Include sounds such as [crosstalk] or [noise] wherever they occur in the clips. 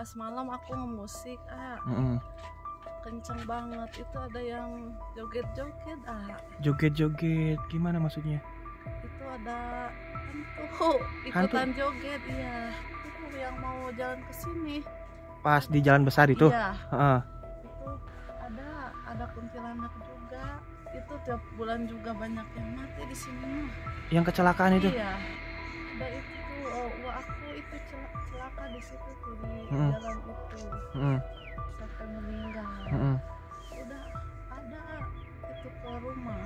pas malam aku ngemusik ah mm kenceng banget itu ada yang joget-joget ah joget-joget gimana maksudnya itu ada hantu oh, ikutan hantu? joget iya itu yang mau jalan ke sini pas di jalan besar itu iya. Uh. itu ada ada kuntilanak juga itu tiap bulan juga banyak yang mati di sini yang kecelakaan itu iya ada itu Iya, oh, wah aku itu celaka, di situ tuh di mm. dalam itu mm. meninggal mm. udah ada itu keluar rumah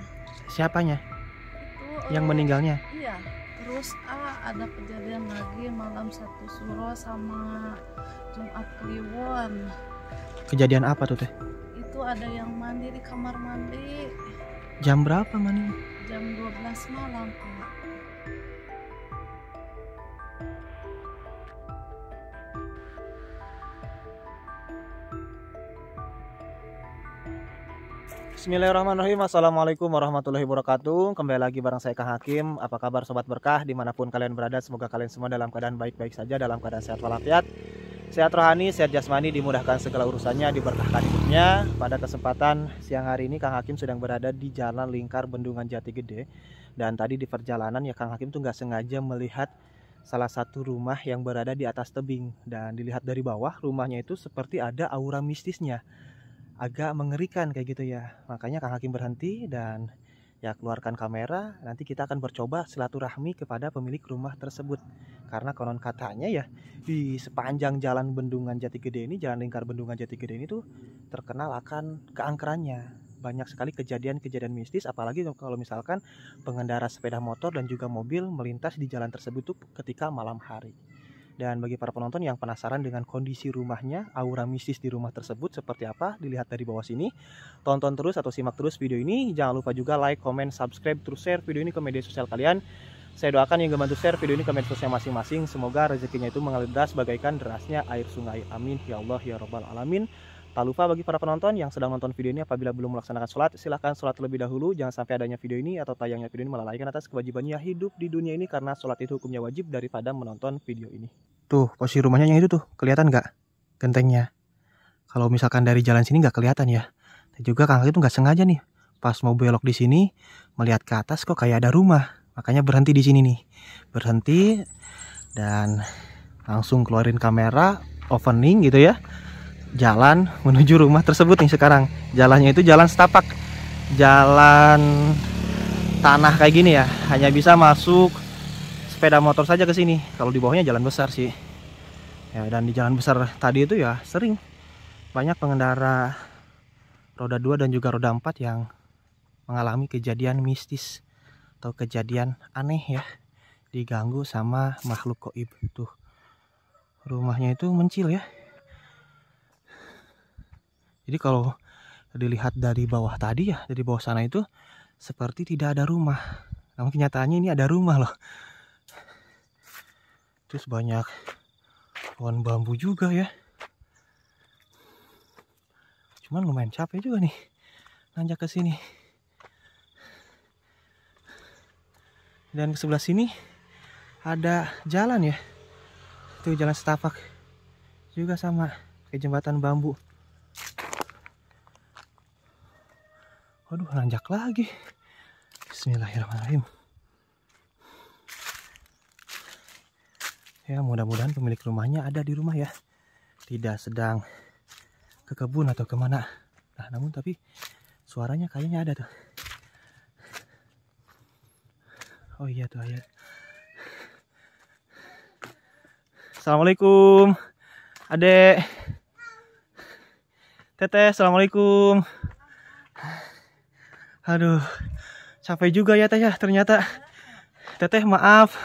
siapanya itu yang uh, meninggalnya iya terus ah, ada kejadian lagi malam satu suro sama Jumat Kliwon kejadian apa tuh teh itu ada yang mandi di kamar mandi jam berapa mandi jam 12 malam tuh Bismillahirrahmanirrahim Assalamualaikum warahmatullahi wabarakatuh Kembali lagi bareng saya Kang Hakim Apa kabar Sobat Berkah dimanapun kalian berada Semoga kalian semua dalam keadaan baik-baik saja Dalam keadaan sehat walafiat Sehat rohani, sehat jasmani Dimudahkan segala urusannya Diberkahkan hidupnya Pada kesempatan siang hari ini Kang Hakim sedang berada di Jalan Lingkar Bendungan Jati Gede Dan tadi di perjalanan ya Kang Hakim tuh nggak sengaja melihat Salah satu rumah yang berada di atas tebing Dan dilihat dari bawah rumahnya itu seperti ada aura mistisnya agak mengerikan kayak gitu ya. Makanya Kang Hakim berhenti dan ya keluarkan kamera. Nanti kita akan bercoba silaturahmi kepada pemilik rumah tersebut. Karena konon katanya ya di sepanjang jalan Bendungan Jatigede ini, jalan lingkar Bendungan Jatigede ini tuh terkenal akan keangkerannya. Banyak sekali kejadian-kejadian mistis apalagi kalau misalkan pengendara sepeda motor dan juga mobil melintas di jalan tersebut tuh ketika malam hari. Dan bagi para penonton yang penasaran dengan kondisi rumahnya, aura mistis di rumah tersebut seperti apa, dilihat dari bawah sini. Tonton terus atau simak terus video ini. Jangan lupa juga like, comment, subscribe, terus share video ini ke media sosial kalian. Saya doakan yang membantu share video ini ke media sosial masing-masing. Semoga rezekinya itu mengalir deras bagaikan derasnya air sungai. Amin. Ya Allah, ya Rabbal Alamin. Tak lupa bagi para penonton yang sedang nonton video ini apabila belum melaksanakan sholat, silahkan sholat terlebih dahulu. Jangan sampai adanya video ini atau tayangnya video ini melalaikan atas kewajibannya hidup di dunia ini karena sholat itu hukumnya wajib daripada menonton video ini. Tuh, posisi rumahnya yang itu tuh, kelihatan nggak? Gentengnya. Kalau misalkan dari jalan sini nggak kelihatan ya. Dan juga Kang itu nggak sengaja nih. Pas mau belok di sini, melihat ke atas kok kayak ada rumah. Makanya berhenti di sini nih. Berhenti dan langsung keluarin kamera, opening gitu ya jalan menuju rumah tersebut nih sekarang. Jalannya itu jalan setapak. Jalan tanah kayak gini ya. Hanya bisa masuk sepeda motor saja ke sini. Kalau di bawahnya jalan besar sih. Ya, dan di jalan besar tadi itu ya sering banyak pengendara roda 2 dan juga roda 4 yang mengalami kejadian mistis atau kejadian aneh ya. Diganggu sama makhluk goib tuh. Rumahnya itu mencil ya. Jadi kalau dilihat dari bawah tadi ya, dari bawah sana itu seperti tidak ada rumah. Namun kenyataannya ini ada rumah loh. Terus banyak pohon bambu juga ya. Cuman lumayan capek juga nih nanjak ke sini. Dan ke sebelah sini ada jalan ya. Itu jalan setapak juga sama kayak jembatan bambu. Waduh, nanjak lagi. Bismillahirrahmanirrahim. Ya, mudah-mudahan pemilik rumahnya ada di rumah ya. Tidak sedang ke kebun atau kemana. Nah, namun tapi suaranya kayaknya ada tuh. Oh iya tuh ayat. Assalamualaikum. Adek. Teteh, Assalamualaikum. Aduh, capek juga ya teh ya ternyata. Teteh maaf.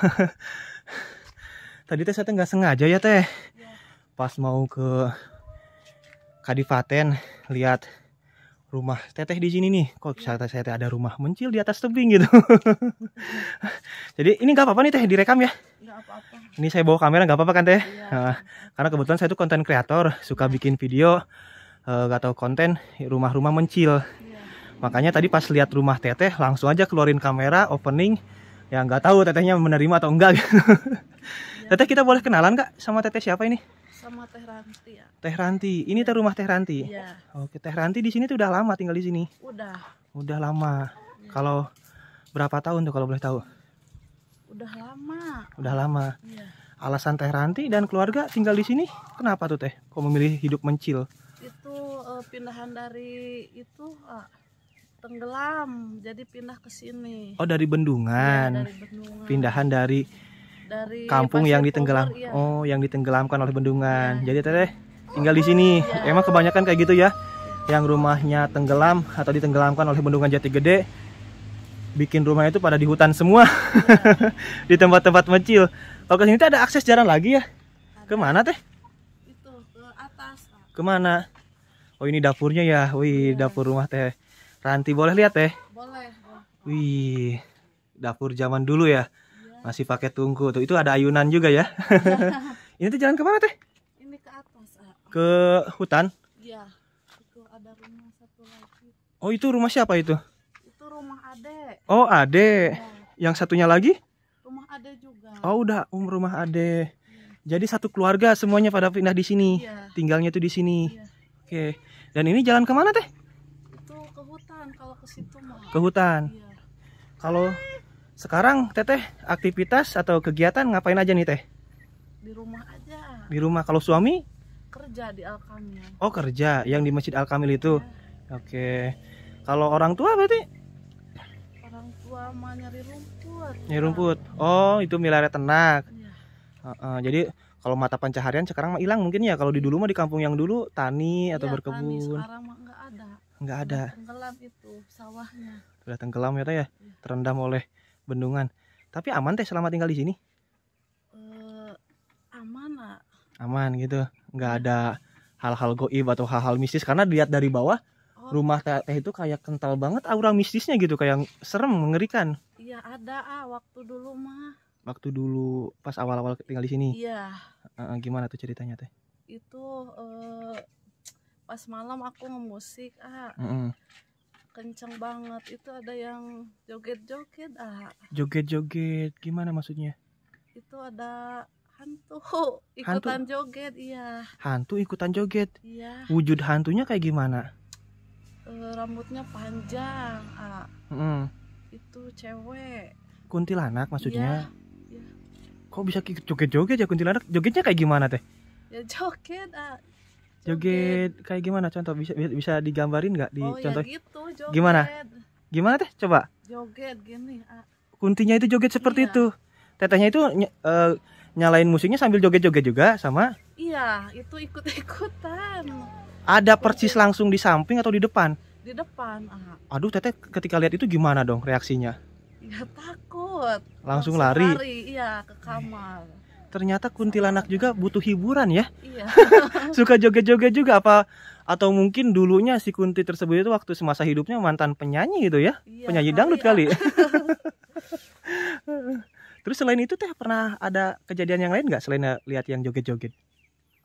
Tadi teh saya nggak sengaja ya teh. Pas mau ke Kadipaten lihat rumah teteh di sini nih. Kok saya saya teh ada rumah mencil di atas tebing gitu. [laughs] Jadi ini nggak apa-apa nih teh direkam ya. Ini saya bawa kamera nggak apa-apa kan teh? Iya. Nah, karena kebetulan saya tuh konten kreator, suka bikin video, eh, Gak tau konten rumah-rumah mencil makanya tadi pas lihat rumah teteh langsung aja keluarin kamera opening ya nggak tahu tetehnya menerima atau enggak gitu. [laughs] Ya. Teteh kita boleh kenalan kak sama teteh siapa ini? Sama Teh Ranti ya. Teh Ranti, ini teh rumah Teh Ranti. Iya. Oke, Teh Ranti di sini tuh udah lama tinggal di sini. Udah. Udah lama. Ya. Kalau berapa tahun tuh kalau boleh tahu? Udah lama. Udah lama. Iya. Alasan Teh Ranti dan keluarga tinggal di sini kenapa tuh Teh? Kok memilih hidup mencil? Itu uh, pindahan dari itu uh, tenggelam jadi pindah ke sini oh dari Bendungan, ya, dari Bendungan. pindahan dari dari kampung yang ditenggelam iya. oh yang ditenggelamkan oleh Bendungan ya. jadi teteh tinggal di sini ya. emang kebanyakan kayak gitu ya yang rumahnya tenggelam atau ditenggelamkan oleh Bendungan Jati Gede bikin rumah itu pada di hutan semua ya. [laughs] di tempat-tempat kecil kalau ke sini ada akses jalan lagi ya ada. kemana teh itu ke atas kemana oh ini dapurnya ya wih ya. dapur rumah teh Ranti boleh lihat ya? Boleh. Wih, dapur zaman dulu ya. ya. Masih pakai tungku tuh. Itu ada ayunan juga ya. ya. [laughs] ini tuh jalan kemana teh? Ini ke atas. Ke hutan? Iya. Itu ada rumah satu lagi. Oh itu rumah siapa itu? Itu rumah Ade. Oh Ade. Ya. Yang satunya lagi? Rumah Ade juga. Oh udah um rumah Ade. Ya. Jadi satu keluarga semuanya pada pindah di sini. Ya. Tinggalnya tuh di sini. Ya. Oke. Dan ini jalan kemana teh? kalau ke situ mah. Ke hutan. Iya. Kalau sekarang Teteh aktivitas atau kegiatan ngapain aja nih Teh? Di rumah aja. Di rumah. Kalau suami? Kerja di Alkamil. Oh, kerja yang di Masjid Alkamil itu. Ya. Oke. Kalau orang tua berarti? Orang tua mah nyari rumput. Nyari rumput. Oh, itu milare tenak. Ya. Uh, uh, jadi kalau mata pencaharian sekarang mah hilang mungkin ya kalau di dulu mah di kampung yang dulu tani atau ya, berkebun. Tani, sekarang nggak ada tenggelam itu sawahnya sudah tenggelam ya teh ya iya. terendam oleh bendungan tapi aman teh selama tinggal di sini uh, aman lah aman gitu nggak iya. ada hal-hal goib atau hal-hal mistis karena dilihat dari bawah oh. rumah teh itu kayak kental banget aura mistisnya gitu kayak serem mengerikan iya ada ah waktu dulu mah waktu dulu pas awal-awal tinggal di sini iya uh, gimana tuh ceritanya teh itu uh, pas malam aku ngemusik ah mm. kenceng banget itu ada yang joget-joget ah joget-joget gimana maksudnya itu ada hantu [laughs] ikutan hantu. joget iya hantu ikutan joget iya wujud hantunya kayak gimana e, rambutnya panjang ah mm. itu cewek kuntilanak maksudnya iya, iya. kok bisa joget-joget ya kuntilanak jogetnya kayak gimana teh ya joget ah joget kayak gimana contoh bisa bisa digambarin nggak di oh, iya, contoh ya gitu, joget. gimana gimana teh coba joget gini kuntinya itu joget seperti iya. seperti itu tetehnya itu uh, nyalain musiknya sambil joget-joget juga sama iya itu ikut-ikutan ada persis langsung di samping atau di depan di depan ah. aduh teteh ketika lihat itu gimana dong reaksinya ya takut langsung, langsung lari. lari iya ke kamar ternyata kuntilanak juga butuh hiburan ya. Iya. [laughs] Suka joget-joget juga apa atau mungkin dulunya si Kunti tersebut itu waktu semasa hidupnya mantan penyanyi gitu ya. Iya, penyanyi dangdut iya. kali. [laughs] [laughs] Terus selain itu teh pernah ada kejadian yang lain nggak selain lihat yang joget-joget?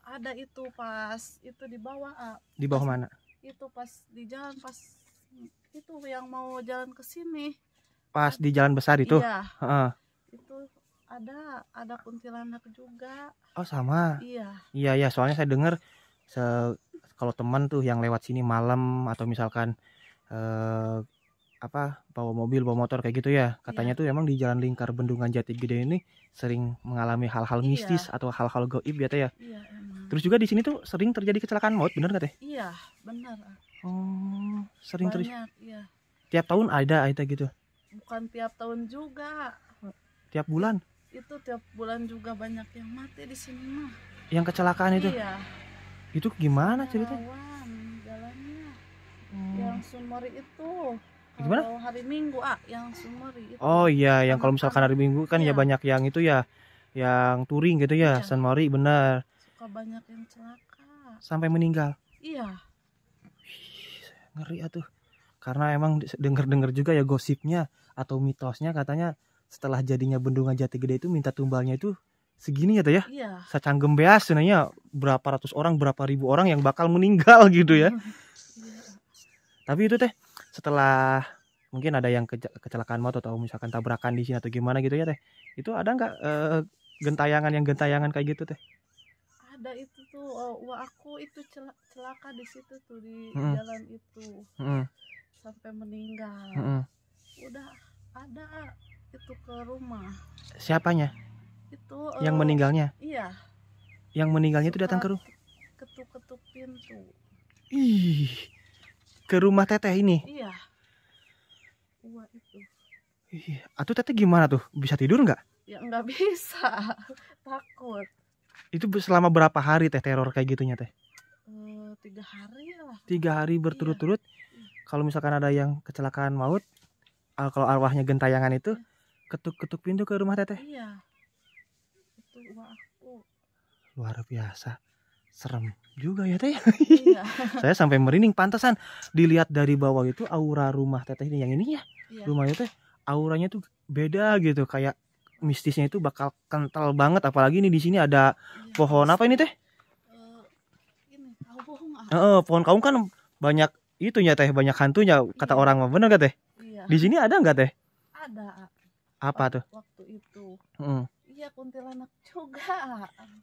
Ada itu pas itu di bawah. Ah, di bawah mana? Itu pas di jalan pas itu yang mau jalan ke sini. Pas di jalan besar itu. Iya. -uh ada ada kuntilanak juga oh sama iya iya iya soalnya saya dengar se kalau teman tuh yang lewat sini malam atau misalkan eh, apa bawa mobil bawa motor kayak gitu ya iya. katanya iya. tuh emang di jalan lingkar bendungan jati gede ini sering mengalami hal-hal iya. mistis atau hal-hal gaib ya teh ya iya, terus juga di sini tuh sering terjadi kecelakaan maut bener gak teh iya bener oh sering terjadi iya. tiap tahun ada ada gitu bukan tiap tahun juga tiap bulan itu tiap bulan juga banyak yang mati di sini mah yang kecelakaan itu iya itu gimana ceritanya rawan jalannya hmm. yang sumori itu gimana kalau hari minggu ah yang sumori itu oh iya yang kalau misalkan hari minggu kan ya iya. ya banyak yang itu ya yang touring gitu ya, iya. San benar suka banyak yang celaka sampai meninggal iya ngeri atuh karena emang denger-denger juga ya gosipnya atau mitosnya katanya setelah jadinya bendungan jati gede itu minta tumbalnya itu segini ya teh ya iya. beas sebenarnya berapa ratus orang berapa ribu orang yang bakal meninggal [laughs] gitu ya iya. tapi itu teh setelah mungkin ada yang kecelakaan motor atau misalkan tabrakan di sini atau gimana gitu ya teh itu ada nggak e, gentayangan yang gentayangan kayak gitu teh ada itu tuh oh, aku itu celaka, celaka di situ tuh di mm. jalan itu mm. sampai meninggal mm. udah ada ah itu ke rumah siapanya itu yang uh, meninggalnya iya yang meninggalnya Suka itu datang ke rumah ketuk-ketuk pintu ih ke rumah teteh ini iya Wah, itu iya atuh teteh gimana tuh bisa tidur nggak ya nggak bisa [laughs] takut itu selama berapa hari teh teror kayak gitunya teh eh, tiga hari lah tiga hari berturut-turut iya. kalau misalkan ada yang kecelakaan maut eh, kalau arwahnya gentayangan itu iya ketuk-ketuk pintu ke rumah teteh iya itu aku luar biasa serem juga ya teh iya. [laughs] saya sampai merinding pantesan dilihat dari bawah itu aura rumah teteh ini yang ini ya iya. rumahnya teh auranya tuh beda gitu kayak mistisnya itu bakal kental banget apalagi ini di sini ada iya, pohon apa ini teh uh, pohon, eh, pohon kaum kan banyak itunya teh banyak hantunya kata iya. orang mah bener gak teh iya. di sini ada nggak teh ada ah apa tuh waktu itu hmm. iya kuntilanak juga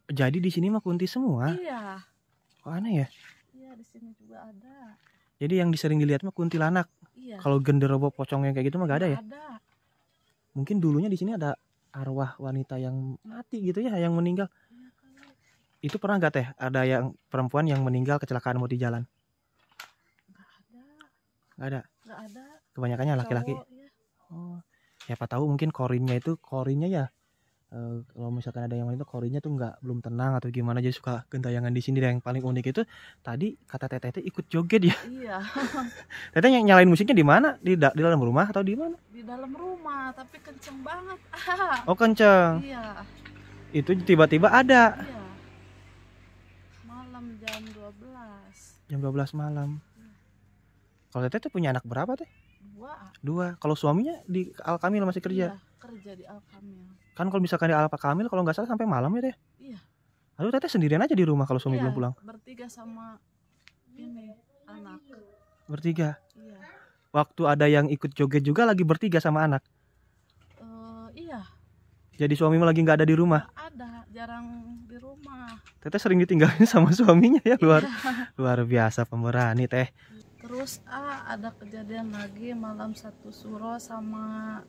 jadi di sini mah kunti semua iya kok aneh ya iya di sini juga ada jadi yang disering dilihat mah kuntilanak iya. kalau genderobo pocong yang kayak gitu mah gak ada ya ada mungkin dulunya di sini ada arwah wanita yang mati gitu ya yang meninggal iya itu pernah gak teh ada yang perempuan yang meninggal kecelakaan mau di jalan Gak ada Gak ada Gak ada kebanyakannya laki-laki iya. oh siapa tahu mungkin korinnya itu korinnya ya Uh, kalau misalkan ada yang lain korinnya korinnya tuh nggak belum tenang atau gimana jadi suka gentayangan di sini dan yang paling unik itu tadi kata teteh itu ikut joget ya [laughs] iya teteh yang nyalain musiknya di mana di, da di dalam rumah atau di mana di dalam rumah tapi kenceng banget [laughs] oh kenceng iya itu tiba-tiba ada iya. malam jam 12 jam 12 malam iya. kalau teteh tuh punya anak berapa teh dua ah. dua kalau suaminya di Al Kamil masih kerja iya, kerja di Al Kamil kan kalau misalkan di Al Kamil kalau nggak salah sampai malam ya deh iya lalu teteh sendirian aja di rumah kalau suami iya, belum pulang bertiga sama ini anak bertiga iya waktu ada yang ikut joget juga lagi bertiga sama anak uh, iya jadi suamimu lagi nggak ada di rumah ada jarang di rumah teteh sering ditinggalin [laughs] sama suaminya ya luar iya. luar biasa pemberani teh terus ah ada kejadian lagi malam satu suro sama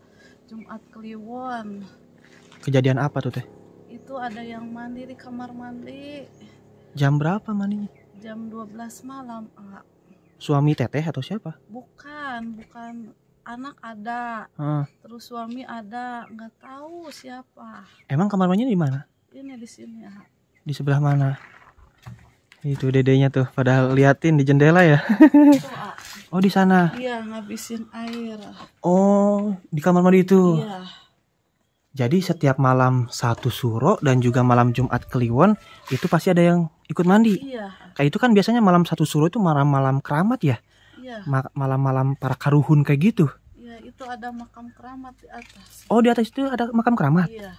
Jumat Kliwon kejadian apa tuh teh itu ada yang mandi di kamar mandi jam berapa mandinya jam 12 malam ah. suami teteh atau siapa bukan bukan anak ada ah. terus suami ada nggak tahu siapa emang kamar mandinya di mana ini di sini ah. di sebelah mana itu dedenya tuh, padahal liatin di jendela ya. [laughs] oh, di sana. Iya, ngabisin air. Oh, di kamar mandi itu. Iya. Jadi setiap malam satu suro dan juga malam Jumat Kliwon itu pasti ada yang ikut mandi. Iya. Kayak itu kan biasanya malam satu suro itu malam-malam keramat ya. Iya. Malam-malam para karuhun kayak gitu. Iya, itu ada makam keramat di atas. Oh, di atas itu ada makam keramat. Iya.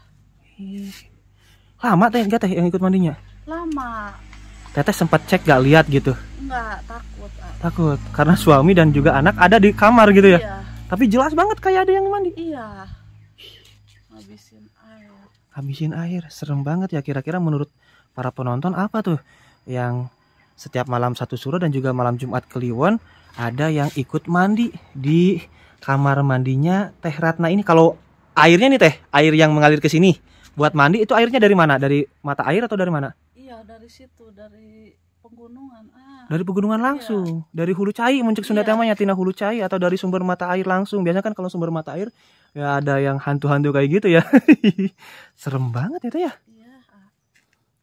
Lama teh enggak teh yang ikut mandinya? Lama Teteh sempat cek gak lihat gitu? Enggak, takut. Takut karena suami dan juga anak ada di kamar gitu ya. Iya. Tapi jelas banget kayak ada yang mandi. Iya. Habisin air. Habisin air, serem banget ya kira-kira menurut para penonton apa tuh yang setiap malam satu suruh dan juga malam Jumat Kliwon ada yang ikut mandi di kamar mandinya Teh Ratna ini kalau airnya nih Teh, air yang mengalir ke sini buat mandi itu airnya dari mana? Dari mata air atau dari mana? iya dari situ dari pegunungan ah. dari pegunungan iya. langsung iya. dari hulu cai muncul sunda iya. temanya tina hulu cai atau dari sumber mata air langsung biasanya kan kalau sumber mata air ya ada yang hantu-hantu kayak gitu ya [laughs] serem banget itu ya iya. Ah.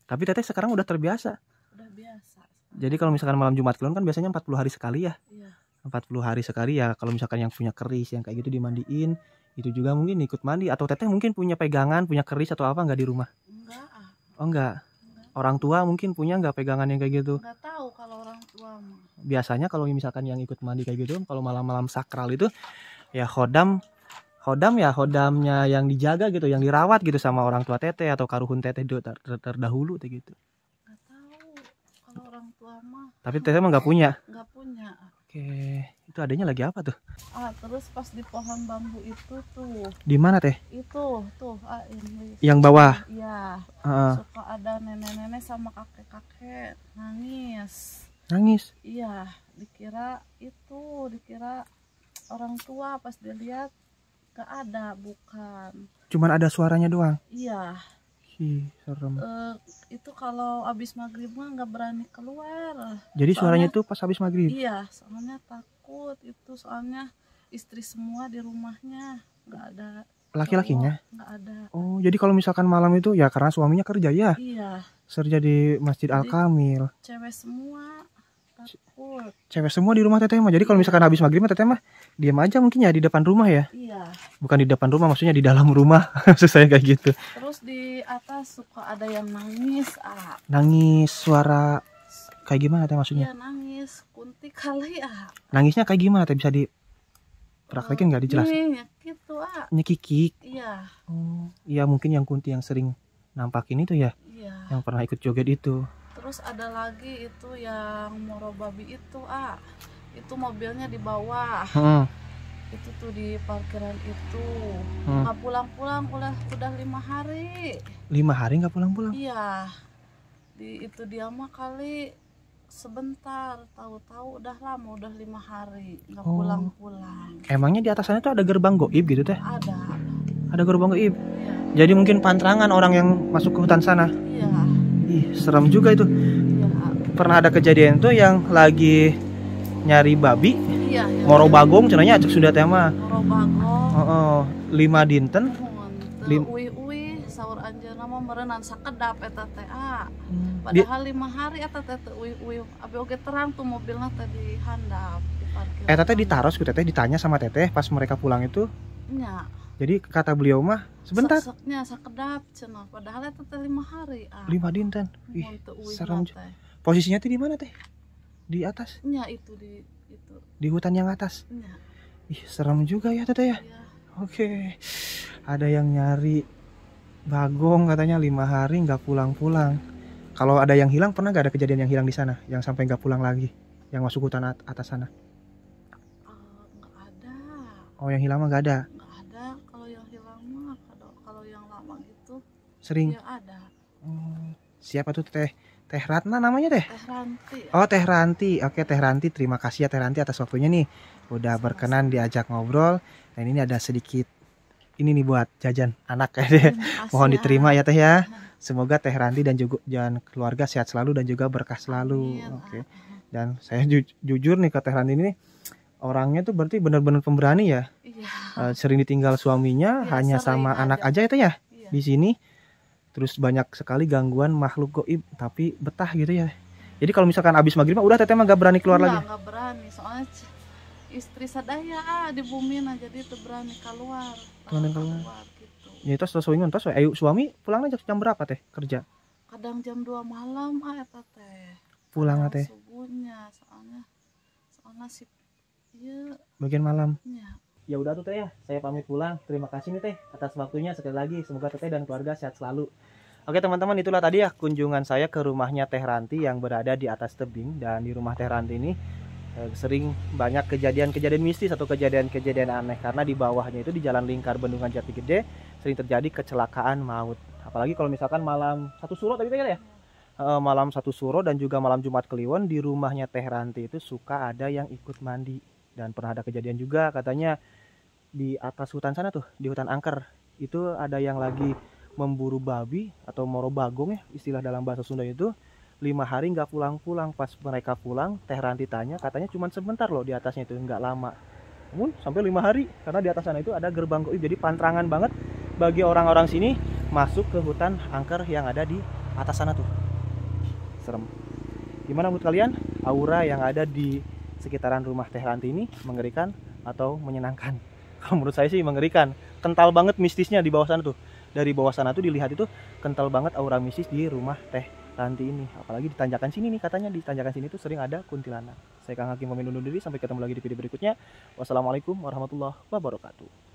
tapi teteh sekarang udah terbiasa udah biasa jadi kalau misalkan malam Jumat Kliwon kan biasanya 40 hari sekali ya. Iya. 40 hari sekali ya kalau misalkan yang punya keris yang kayak gitu dimandiin itu juga mungkin ikut mandi atau teteh mungkin punya pegangan punya keris atau apa nggak di rumah enggak ah. oh enggak orang tua mungkin punya nggak pegangan yang kayak gitu nggak tahu kalau orang tua biasanya kalau misalkan yang ikut mandi kayak gitu kalau malam-malam sakral itu ya khodam khodam ya khodamnya yang dijaga gitu yang dirawat gitu sama orang tua teteh atau karuhun teteh dulu ter terdahulu kayak gitu nggak tahu kalau orang tua mah tapi teteh mah nggak punya nggak punya Oke, itu adanya lagi apa tuh? Ah, terus pas di pohon bambu itu tuh. Di mana teh? Itu, tuh, ah, ini. Yang bawah. Iya. Uh. Suka ada nenek-nenek sama kakek-kakek nangis. Nangis? Iya, dikira itu, dikira orang tua pas dilihat gak ada, bukan. Cuman ada suaranya doang? Iya. Ih, serem. Uh, itu kalau abis maghrib mah nggak berani keluar. Jadi soalnya, suaranya tuh pas abis maghrib? Iya, soalnya takut itu soalnya istri semua di rumahnya nggak ada. Laki-lakinya? Nggak ada. Oh, jadi kalau misalkan malam itu ya karena suaminya kerja ya? Iya. Serja di Masjid Al Kamil. Cewek semua takut cewek semua di rumah teteh mah jadi kalau misalkan habis maghrib teteh mah diam aja mungkin ya di depan rumah ya iya bukan di depan rumah maksudnya di dalam rumah maksud [laughs] saya kayak gitu terus di atas suka ada yang nangis ah nangis suara kayak gimana teh maksudnya iya nangis kunti kali ah nangisnya kayak gimana teh bisa di praktekin nggak eh, dijelasin nyekik tuh gitu, ah nyekikik iya oh iya mungkin yang kunti yang sering nampak ini tuh ya iya. yang pernah ikut joget itu terus ada lagi itu yang moro babi itu ah itu mobilnya di bawah hmm. itu tuh di parkiran itu hmm. nggak pulang-pulang udah udah lima hari lima hari nggak pulang-pulang iya di itu dia mah kali sebentar tahu-tahu udah lama udah lima hari nggak oh. pulang-pulang emangnya di atasannya tuh ada gerbang goib gitu teh ada ada gerbang goib ya. jadi mungkin pantrangan orang yang masuk ke hutan sana iya Ih, serem juga itu. Iya. Pernah ada kejadian tuh yang lagi nyari babi. Iya. Ya, Moro Bagong cenanya acak sudah tema. Moro Bagong. Oh, oh. lima dinten. Lim uih-uih sahur anjeunna mah merenang sakedap eta teh. Ah. Hmm. Padahal Di... lima hari eta teh teu uih-uih. Abi oge terang tuh mobilnya tadi handap di parkir. Eta teh ditaros ku teteh ditanya sama teteh pas mereka pulang itu. Iya jadi kata beliau mah sebentar soknya sakedap cenah padahal itu teh lima hari ah. lima dinten ih serem posisinya tuh di mana teh di atas ya itu di itu di hutan yang atas ya. ih serem juga ya teteh ya, ya. oke okay. ada yang nyari bagong katanya lima hari nggak pulang-pulang kalau ada yang hilang pernah nggak ada kejadian yang hilang di sana yang sampai nggak pulang lagi yang masuk hutan atas sana uh, ada. Oh yang hilang mah nggak ada. Gak Sering. ya, ada. Hmm, siapa tuh Teh? Teh Ratna namanya deh Teh Ranti. Oh Teh Ranti, oke Teh Ranti, terima kasih ya Teh Ranti atas waktunya nih, udah Sama berkenan diajak ngobrol. Dan ini ada sedikit ini nih buat jajan anak ya hmm, [laughs] deh. Mohon diterima ya Teh ya. Semoga Teh Ranti dan juga jangan keluarga sehat selalu dan juga berkah selalu. Oke. Dan saya ju jujur nih ke Teh Ranti ini orangnya tuh berarti benar-benar pemberani ya. Iya. Eh, sering ditinggal suaminya ya, hanya sama anak aja, itu ya ya. Iya. Di sini terus banyak sekali gangguan makhluk goib tapi betah gitu ya jadi kalau misalkan abis maghrib udah teteh mah gak berani keluar Enggak, iya, lagi gak berani soalnya istri sadaya di bumi nah jadi itu berani keluar berani keluar, keluar gitu. ya itu setelah suami terus ayo suami pulang aja jam berapa teh kerja kadang jam 2 malam ah ya teh pulang teh subuhnya soalnya soalnya si iya bagian malam ya ya udah tuh teh ya saya pamit pulang terima kasih nih teh atas waktunya sekali lagi semoga teteh dan keluarga sehat selalu Oke teman-teman itulah tadi ya kunjungan saya ke rumahnya Teh Ranti yang berada di atas tebing dan di rumah Teh Ranti ini eh, sering banyak kejadian-kejadian mistis atau kejadian-kejadian aneh karena di bawahnya itu di Jalan Lingkar Bendungan Jati Gede sering terjadi kecelakaan maut apalagi kalau misalkan malam satu suro tadi ya eh, malam satu suro dan juga malam Jumat Kliwon di rumahnya Teh Ranti itu suka ada yang ikut mandi dan pernah ada kejadian juga katanya di atas hutan sana tuh di hutan angker itu ada yang lagi memburu babi atau moro bagong ya istilah dalam bahasa Sunda itu lima hari nggak pulang-pulang pas mereka pulang teh ranti tanya katanya cuma sebentar loh di atasnya itu nggak lama namun sampai lima hari karena di atas sana itu ada gerbang goib jadi pantrangan banget bagi orang-orang sini masuk ke hutan angker yang ada di atas sana tuh serem gimana menurut kalian aura yang ada di sekitaran rumah Teh ini mengerikan atau menyenangkan? [laughs] Kalau menurut saya sih mengerikan. Kental banget mistisnya di bawah sana tuh. Dari bawah sana tuh dilihat itu kental banget aura mistis di rumah Teh Ranti ini. Apalagi di tanjakan sini nih katanya di tanjakan sini tuh sering ada kuntilanak. Saya Kang Hakim pamit undur diri sampai ketemu lagi di video berikutnya. Wassalamualaikum warahmatullahi wabarakatuh.